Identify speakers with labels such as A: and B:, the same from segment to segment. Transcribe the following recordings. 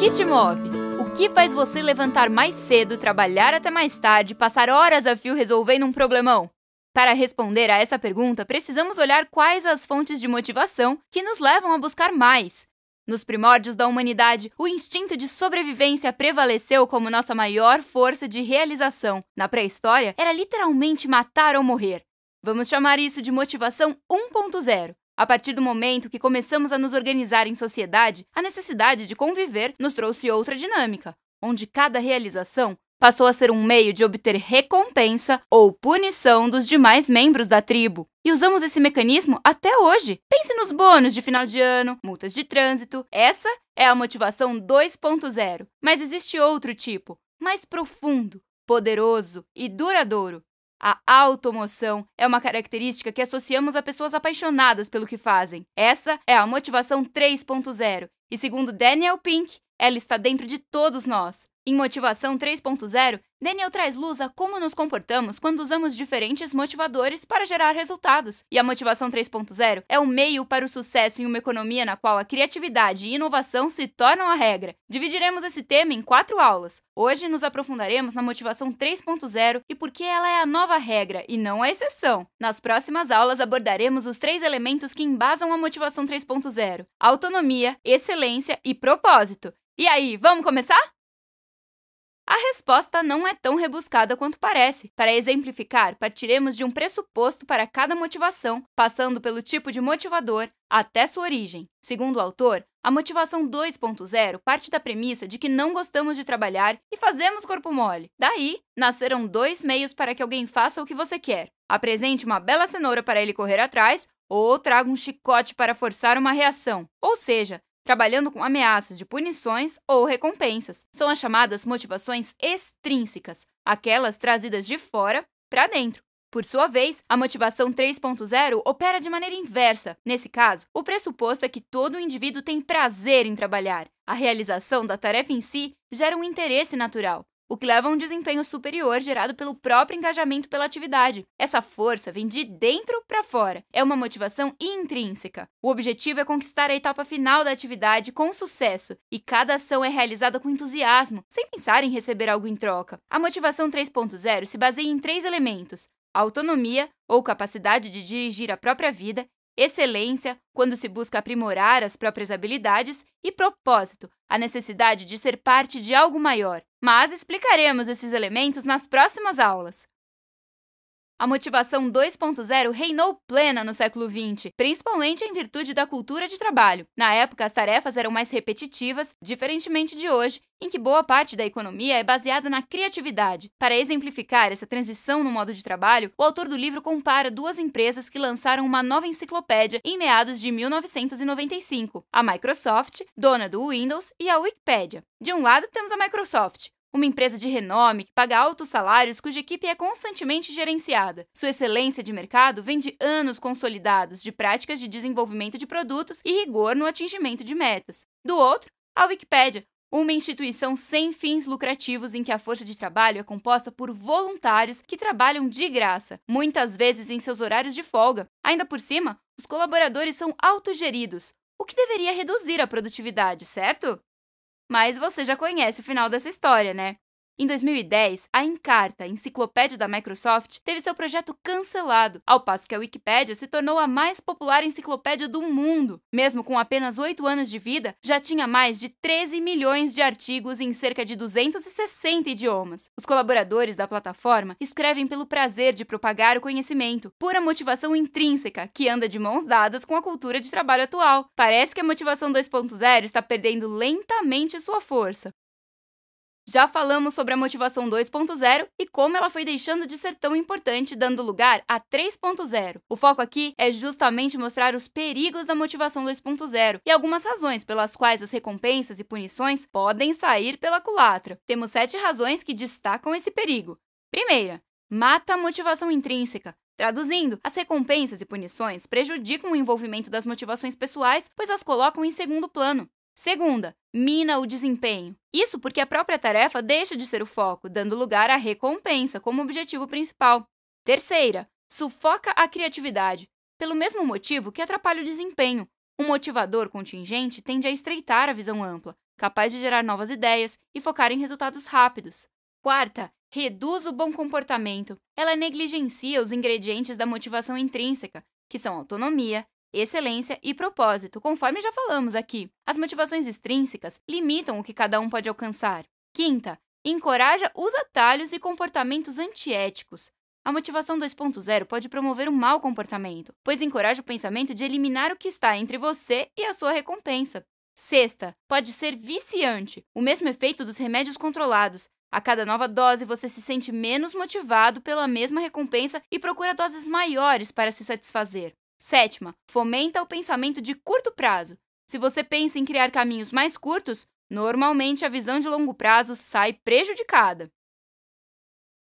A: que te move? O que faz você levantar mais cedo, trabalhar até mais tarde, passar horas a fio resolvendo um problemão? Para responder a essa pergunta, precisamos olhar quais as fontes de motivação que nos levam a buscar mais. Nos primórdios da humanidade, o instinto de sobrevivência prevaleceu como nossa maior força de realização. Na pré-história, era literalmente matar ou morrer. Vamos chamar isso de motivação 1.0. A partir do momento que começamos a nos organizar em sociedade, a necessidade de conviver nos trouxe outra dinâmica, onde cada realização passou a ser um meio de obter recompensa ou punição dos demais membros da tribo. E usamos esse mecanismo até hoje. Pense nos bônus de final de ano, multas de trânsito. Essa é a motivação 2.0. Mas existe outro tipo, mais profundo, poderoso e duradouro, a automoção é uma característica que associamos a pessoas apaixonadas pelo que fazem. Essa é a motivação 3.0 e, segundo Daniel Pink, ela está dentro de todos nós. Em Motivação 3.0, Daniel traz luz a como nos comportamos quando usamos diferentes motivadores para gerar resultados. E a motivação 3.0 é o meio para o sucesso em uma economia na qual a criatividade e inovação se tornam a regra. Dividiremos esse tema em quatro aulas. Hoje nos aprofundaremos na motivação 3.0 e por que ela é a nova regra e não a exceção. Nas próximas aulas abordaremos os três elementos que embasam a motivação 3.0: autonomia, excelência e propósito. E aí, vamos começar? A resposta não é tão rebuscada quanto parece. Para exemplificar, partiremos de um pressuposto para cada motivação, passando pelo tipo de motivador até sua origem. Segundo o autor, a motivação 2.0 parte da premissa de que não gostamos de trabalhar e fazemos corpo mole. Daí, nasceram dois meios para que alguém faça o que você quer. Apresente uma bela cenoura para ele correr atrás ou traga um chicote para forçar uma reação. Ou seja, trabalhando com ameaças de punições ou recompensas. São as chamadas motivações extrínsecas, aquelas trazidas de fora para dentro. Por sua vez, a motivação 3.0 opera de maneira inversa. Nesse caso, o pressuposto é que todo indivíduo tem prazer em trabalhar. A realização da tarefa em si gera um interesse natural, o que leva a um desempenho superior gerado pelo próprio engajamento pela atividade. Essa força vem de dentro para fora, é uma motivação intrínseca. O objetivo é conquistar a etapa final da atividade com sucesso, e cada ação é realizada com entusiasmo, sem pensar em receber algo em troca. A motivação 3.0 se baseia em três elementos: autonomia, ou capacidade de dirigir a própria vida, excelência, quando se busca aprimorar as próprias habilidades, e propósito, a necessidade de ser parte de algo maior. Mas explicaremos esses elementos nas próximas aulas. A motivação 2.0 reinou plena no século XX, principalmente em virtude da cultura de trabalho. Na época, as tarefas eram mais repetitivas, diferentemente de hoje, em que boa parte da economia é baseada na criatividade. Para exemplificar essa transição no modo de trabalho, o autor do livro compara duas empresas que lançaram uma nova enciclopédia em meados de 1995: a Microsoft, dona do Windows, e a Wikipédia. De um lado temos a Microsoft, uma empresa de renome que paga altos salários cuja equipe é constantemente gerenciada. Sua excelência de mercado vem de anos consolidados de práticas de desenvolvimento de produtos e rigor no atingimento de metas. Do outro, a Wikipédia, uma instituição sem fins lucrativos em que a força de trabalho é composta por voluntários que trabalham de graça, muitas vezes em seus horários de folga. Ainda por cima, os colaboradores são autogeridos, o que deveria reduzir a produtividade, certo? Mas você já conhece o final dessa história, né? Em 2010, a Encarta, enciclopédia da Microsoft, teve seu projeto cancelado, ao passo que a Wikipédia se tornou a mais popular enciclopédia do mundo. Mesmo com apenas 8 anos de vida, já tinha mais de 13 milhões de artigos em cerca de 260 idiomas. Os colaboradores da plataforma escrevem pelo prazer de propagar o conhecimento, pura motivação intrínseca que anda de mãos dadas com a cultura de trabalho atual. Parece que a motivação 2.0 está perdendo lentamente sua força. Já falamos sobre a motivação 2.0 e como ela foi deixando de ser tão importante, dando lugar a 3.0. O foco aqui é justamente mostrar os perigos da motivação 2.0 e algumas razões pelas quais as recompensas e punições podem sair pela culatra. Temos sete razões que destacam esse perigo. Primeira, mata a motivação intrínseca. Traduzindo, as recompensas e punições prejudicam o envolvimento das motivações pessoais, pois as colocam em segundo plano. Segunda, mina o desempenho. Isso porque a própria tarefa deixa de ser o foco, dando lugar à recompensa como objetivo principal. Terceira, sufoca a criatividade, pelo mesmo motivo que atrapalha o desempenho. Um motivador contingente tende a estreitar a visão ampla, capaz de gerar novas ideias e focar em resultados rápidos. Quarta, reduz o bom comportamento. Ela negligencia os ingredientes da motivação intrínseca, que são autonomia, excelência e propósito, conforme já falamos aqui. As motivações extrínsecas limitam o que cada um pode alcançar. Quinta, encoraja os atalhos e comportamentos antiéticos. A motivação 2.0 pode promover o um mau comportamento, pois encoraja o pensamento de eliminar o que está entre você e a sua recompensa. Sexta, pode ser viciante, o mesmo efeito dos remédios controlados. A cada nova dose, você se sente menos motivado pela mesma recompensa e procura doses maiores para se satisfazer. Sétima, fomenta o pensamento de curto prazo. Se você pensa em criar caminhos mais curtos, normalmente a visão de longo prazo sai prejudicada.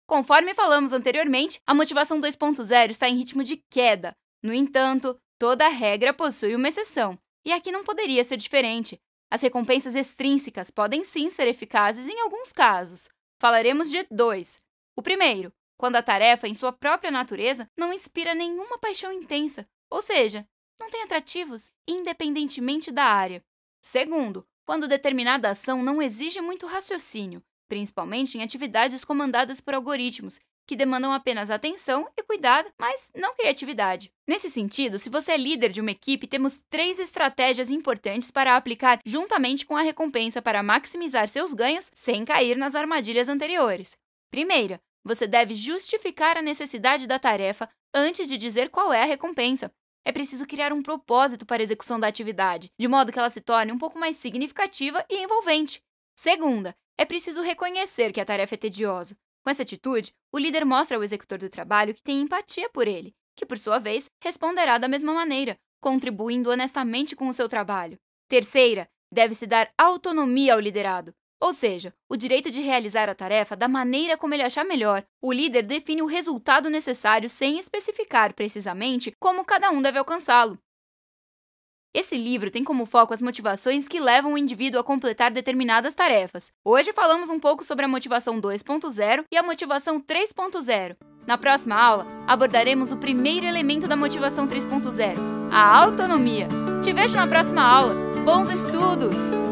A: Conforme falamos anteriormente, a motivação 2.0 está em ritmo de queda. No entanto, toda regra possui uma exceção, e aqui não poderia ser diferente. As recompensas extrínsecas podem sim ser eficazes em alguns casos. Falaremos de dois. O primeiro, quando a tarefa, em sua própria natureza, não inspira nenhuma paixão intensa, ou seja, não tem atrativos, independentemente da área. Segundo, quando determinada ação não exige muito raciocínio, principalmente em atividades comandadas por algoritmos, que demandam apenas atenção e cuidado, mas não criatividade. Nesse sentido, se você é líder de uma equipe, temos três estratégias importantes para aplicar juntamente com a recompensa para maximizar seus ganhos sem cair nas armadilhas anteriores. Primeira, você deve justificar a necessidade da tarefa antes de dizer qual é a recompensa. É preciso criar um propósito para a execução da atividade, de modo que ela se torne um pouco mais significativa e envolvente. Segunda, é preciso reconhecer que a tarefa é tediosa. Com essa atitude, o líder mostra ao executor do trabalho que tem empatia por ele, que, por sua vez, responderá da mesma maneira, contribuindo honestamente com o seu trabalho. Terceira, deve-se dar autonomia ao liderado. Ou seja, o direito de realizar a tarefa da maneira como ele achar melhor. O líder define o resultado necessário sem especificar precisamente como cada um deve alcançá-lo. Esse livro tem como foco as motivações que levam o indivíduo a completar determinadas tarefas. Hoje falamos um pouco sobre a motivação 2.0 e a motivação 3.0. Na próxima aula, abordaremos o primeiro elemento da motivação 3.0, a autonomia. Te vejo na próxima aula. Bons estudos!